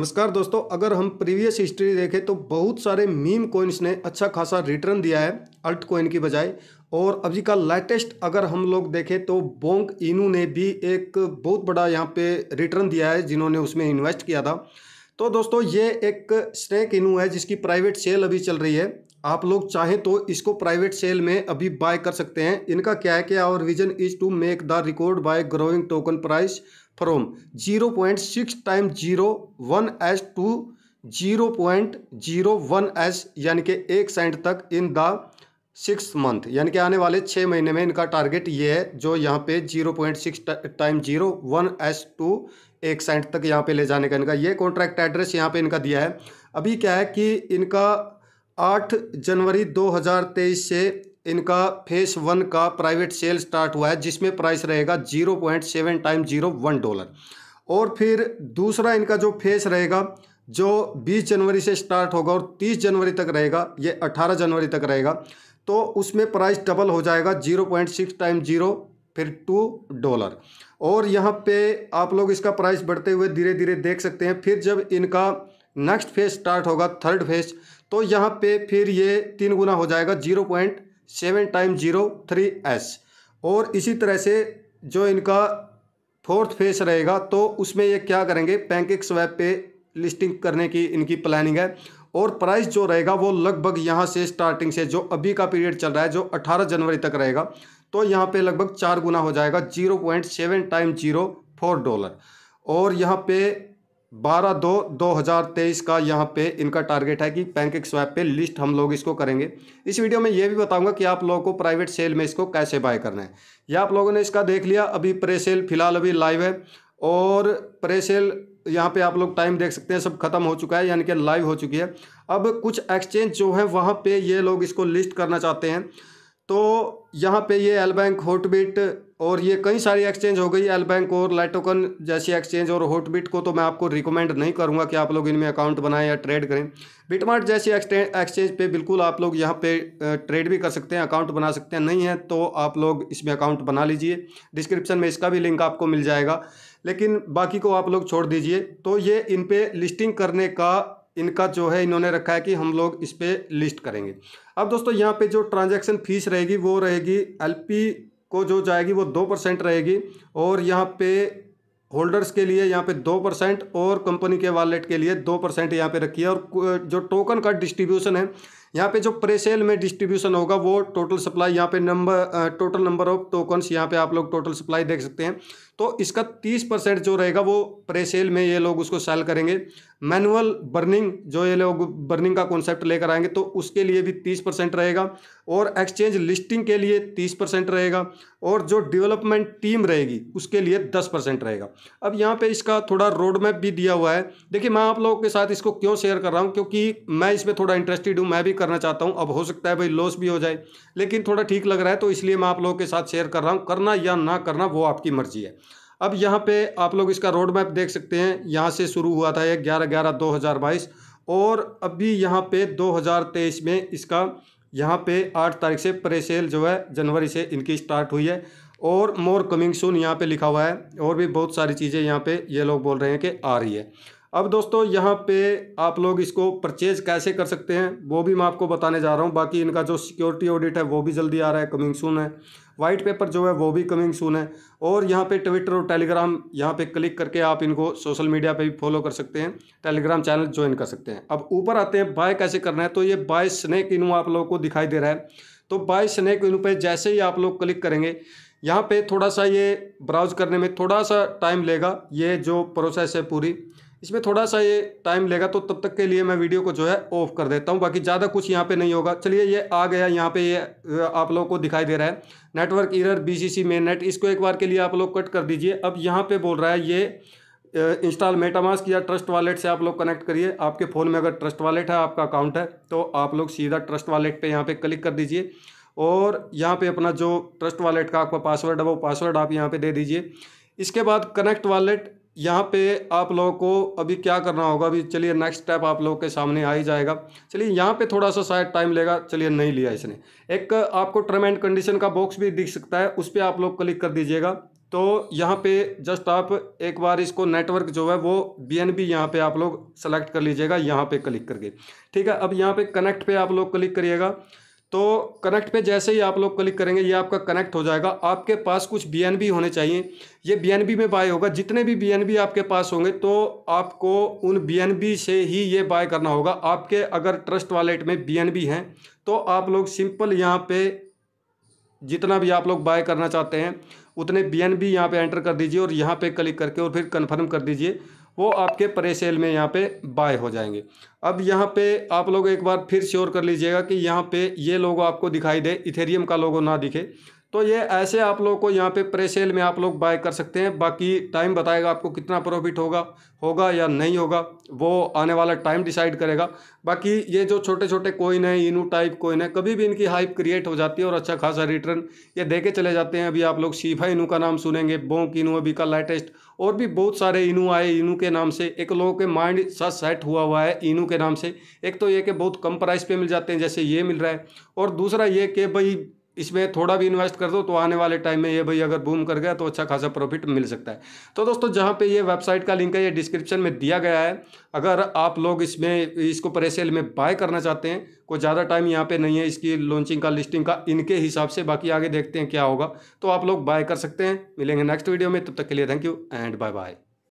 नमस्कार दोस्तों अगर हम प्रीवियस हिस्ट्री देखें तो बहुत सारे मीम कोइंस ने अच्छा खासा रिटर्न दिया है अल्ट कोइन की बजाय और अभी का लेटेस्ट अगर हम लोग देखें तो बोंग इनू ने भी एक बहुत बड़ा यहाँ पे रिटर्न दिया है जिन्होंने उसमें इन्वेस्ट किया था तो दोस्तों ये एक स्नैक इनू है जिसकी प्राइवेट सेल अभी चल रही है आप लोग चाहें तो इसको प्राइवेट सेल में अभी बाय कर सकते हैं इनका क्या है कि our vision is to make the record by growing token price from zero point six time zero one s to zero point zero one s यानी कि एक सेंट तक इन द सिक्स मंथ यानी कि आने वाले छः महीने में इनका टारगेट ये है जो यहाँ पे zero point six time zero one s to एक सेंट तक यहाँ पे ले जाने का इनका ये कॉन्ट्रैक्ट एड्रेस यहाँ पे इनका दिया है अभी क्या है कि इनका आठ जनवरी 2023 से इनका फेस वन का प्राइवेट सेल स्टार्ट हुआ है जिसमें प्राइस रहेगा zero point seven time zero one dollar और फिर दूसरा इनका जो फेस रहेगा जो 20 जनवरी से स्टार्ट होगा और 30 जनवरी तक रहेगा ये 18 जनवरी तक रहेगा तो उसमें प्राइस डबल हो जाएगा zero point six time zero फिर टू डॉलर और यहाँ पे आप लोग इसका प्राइस बढ़ते हुए धीरे धीरे देख सकते हैं फिर जब इनका नेक्स्ट फेज स्टार्ट होगा थर्ड फेज तो यहाँ पे फिर ये तीन गुना हो जाएगा zero point seven time zero three s और इसी तरह से जो इनका फोर्थ फेज रहेगा तो उसमें ये क्या करेंगे पैंकेक स्वैप पे लिस्टिंग करने की इनकी प्लानिंग है और प्राइस जो रहेगा वो लगभग यहाँ से स्टार्टिंग से जो अभी का पीरियड चल रहा है जो अट्ठारह जनवरी तक रहेगा तो यहाँ पर लगभग चार गुना हो जाएगा zero point seven time zero four dollar और यहाँ पे बारह दो दो हज़ार तेईस का यहाँ पे इनका टारगेट है कि एक स्वैप पे लिस्ट हम लोग इसको करेंगे इस वीडियो में ये भी बताऊंगा कि आप लोगों को प्राइवेट सेल में इसको कैसे बाय करना है यह आप लोगों ने इसका देख लिया अभी प्रे सेल फिलहाल अभी लाइव है और प्रे सेल यहाँ पे आप लोग टाइम देख सकते हैं सब खत्म हो चुका है यानी कि लाइव हो चुकी है अब कुछ एक्सचेंज जो है वहाँ पर ये लोग इसको लिस्ट करना चाहते हैं तो यहाँ पे ये एल बैंक होटबिट और ये कई सारी एक्सचेंज हो गई एल बैंक और लाइटोकन जैसी एक्सचेंज और होटबिट को तो मैं आपको रिकमेंड नहीं करूँगा कि आप लोग इनमें अकाउंट बनाएं या ट्रेड करें बिटमार्ट जैसी एक्सचेंज पे बिल्कुल आप लोग यहाँ पे ट्रेड भी कर सकते हैं अकाउंट बना सकते हैं नहीं है तो आप लोग इसमें अकाउंट बना लीजिए डिस्क्रिप्शन में इसका भी लिंक आपको मिल जाएगा लेकिन बाकी को आप लोग छोड़ दीजिए तो ये इन पर लिस्टिंग करने का इनका जो है इन्होंने रखा है कि हम लोग इस पर लिस्ट करेंगे अब दोस्तों यहाँ पे जो ट्रांजैक्शन फीस रहेगी वो रहेगी एलपी को जो जाएगी वो दो परसेंट रहेगी और यहाँ पे होल्डर्स के लिए यहाँ पे दो परसेंट और कंपनी के वॉलेट के लिए दो परसेंट यहाँ पे रखी है और जो टोकन का डिस्ट्रीब्यूशन है यहाँ पे जो प्रेसेल में डिस्ट्रीब्यूशन होगा वो टोटल सप्लाई यहाँ पे number total number of tokens यहाँ पे आप लोग टोटल सप्लाई देख सकते हैं तो इसका तीस परसेंट जो रहेगा वो प्रेसेल में ये लोग उसको सेल करेंगे मैनुअल बर्निंग जो ये लोग बर्निंग का कॉन्सेप्ट लेकर आएंगे तो उसके लिए भी तीस परसेंट रहेगा और एक्सचेंज लिस्टिंग के लिए तीस परसेंट रहेगा और जो डेवलपमेंट टीम रहेगी उसके लिए दस परसेंट रहेगा अब यहाँ पे इसका थोड़ा रोड मैप भी दिया हुआ है देखिए मैं आप लोगों के साथ इसको क्यों शेयर कर रहा हूँ क्योंकि मैं इसमें थोड़ा इंटरेस्टेड हूँ मैं भी कर करना चाहता हूँ अब हो सकता है भाई लॉस भी हो जाए लेकिन थोड़ा ठीक लग रहा है तो इसलिए मैं आप लोगों के साथ शेयर कर रहा हूँ करना या ना करना वो आपकी मर्जी है अब यहाँ पे आप लोग इसका रोड मैप देख सकते हैं यहाँ से शुरू हुआ था ये ग्यारह ग्यारह दो हज़ार बाईस और अभी यहाँ पे दो हज़ार तेईस में इसका यहाँ पे आठ तारीख से प्रे सेल जो है जनवरी से इनकी स्टार्ट हुई है और मोर कमिंग सून यहाँ पे लिखा हुआ है और भी बहुत सारी चीज़ें यहाँ पे ये लोग बोल रहे हैं कि आ रही है अब दोस्तों यहाँ पे आप लोग इसको परचेज कैसे कर सकते हैं वो भी मैं आपको बताने जा रहा हूँ बाकी इनका जो सिक्योरिटी ऑडिट है वो भी जल्दी आ रहा है कमिंग सून है वाइट पेपर जो है वो भी कमिंग सून है और यहाँ पे ट्विटर और टेलीग्राम यहाँ पे क्लिक करके आप इनको सोशल मीडिया पे भी फॉलो कर सकते हैं टेलीग्राम चैनल ज्वाइन कर सकते हैं अब ऊपर आते हैं बाय कैसे करना है तो ये बाय स्नैक इनू आप लोगों को दिखाई दे रहा है तो बाय स्नैक इनू पर जैसे ही आप लोग क्लिक करेंगे यहाँ पर थोड़ा सा ये ब्राउज करने में थोड़ा सा टाइम लेगा ये जो प्रोसेस है पूरी इसमें थोड़ा सा ये टाइम लेगा तो तब तक के लिए मैं वीडियो को जो है ऑफ कर देता हूँ बाकी ज़्यादा कुछ यहाँ पे नहीं होगा चलिए ये आ गया यहाँ पे ये आप लोगों को दिखाई दे रहा है network error BCC main net इसको एक बार के लिए आप लोग कट कर दीजिए अब यहाँ पे बोल रहा है ये इंस्टॉल मेटामास्क या ट्रस्ट वालेट से आप लोग कनेक्ट करिए आपके फ़ोन में अगर ट्रस्ट वालेट है आपका अकाउंट है तो आप लोग सीधा ट्रस्ट वालेट पर यहाँ पर क्लिक कर दीजिए और यहाँ पर अपना जो ट्रस्ट वालेट का आपका पासवर्ड है वो पासवर्ड आप यहाँ पर दे दीजिए इसके बाद कनेक्ट वॉलेट यहाँ पे आप लोगों को अभी क्या करना होगा अभी चलिए नेक्स्ट स्टेप आप लोगों के सामने आ ही जाएगा चलिए यहाँ पे थोड़ा सा शायद टाइम लेगा चलिए नहीं लिया इसने एक आपको टर्म एंड कंडीशन का बॉक्स भी दिख सकता है उस पर आप लोग क्लिक कर दीजिएगा तो यहाँ पे जस्ट आप एक बार इसको नेटवर्क जो है वो बी एन बी यहाँ पर आप लोग सेलेक्ट कर लीजिएगा यहाँ पर क्लिक करके ठीक है अब यहाँ पर कनेक्ट पर आप लोग क्लिक करिएगा तो कनेक्ट पे जैसे ही आप लोग क्लिक करेंगे ये आपका कनेक्ट हो जाएगा आपके पास कुछ बी होने चाहिए ये बी में बाय होगा जितने भी बी आपके पास होंगे तो आपको उन बी से ही ये बाय करना होगा आपके अगर ट्रस्ट वॉलेट में बी हैं तो आप लोग सिंपल यहाँ पे जितना भी आप लोग बाय करना चाहते हैं उतने बी एन बी यहाँ पर एंटर कर दीजिए और यहाँ पे क्लिक करके और फिर कन्फर्म कर दीजिए वो आपके परे सेल में यहाँ पे बाय हो जाएंगे अब यहाँ पे आप लोग एक बार फिर श्योर कर लीजिएगा कि यहाँ पे ये लोगो आपको दिखाई दे इथेरियम का लोगो ना दिखे तो ये ऐसे आप लोग को यहाँ पे प्रे सेल में आप लोग बाय कर सकते हैं बाकी टाइम बताएगा आपको कितना प्रॉफिट होगा होगा या नहीं होगा वो आने वाला टाइम डिसाइड करेगा बाकी ये जो छोटे छोटे कोइन है इनू टाइप कोइन है कभी भी इनकी हाइप क्रिएट हो जाती है और अच्छा खासा रिटर्न ये दे के चले जाते हैं अभी आप लोग शीफा इनू का नाम सुनेंगे बोंक इनू अभी का लेटेस्ट और भी बहुत सारे इनू आए इनू के नाम से एक लोगों के माइंड सा सेट हुआ हुआ है इनू के नाम से एक तो ये कि बहुत कम प्राइस पर मिल जाते हैं जैसे ये मिल रहा है और दूसरा ये कि भाई इसमें थोड़ा भी इन्वेस्ट कर दो तो आने वाले टाइम में ये भाई अगर बूम कर गया तो अच्छा खासा प्रॉफिट मिल सकता है तो दोस्तों जहाँ पे ये वेबसाइट का लिंक है ये डिस्क्रिप्शन में दिया गया है अगर आप लोग इसमें इसको प्रेसेल में बाय करना चाहते हैं कोई ज़्यादा टाइम यहाँ पे नहीं है इसकी लॉन्चिंग का लिस्टिंग का इनके हिसाब से बाकी आगे देखते हैं क्या होगा तो आप लोग बाय कर सकते हैं मिलेंगे नेक्स्ट वीडियो में तब तक के लिए thank you and bye bye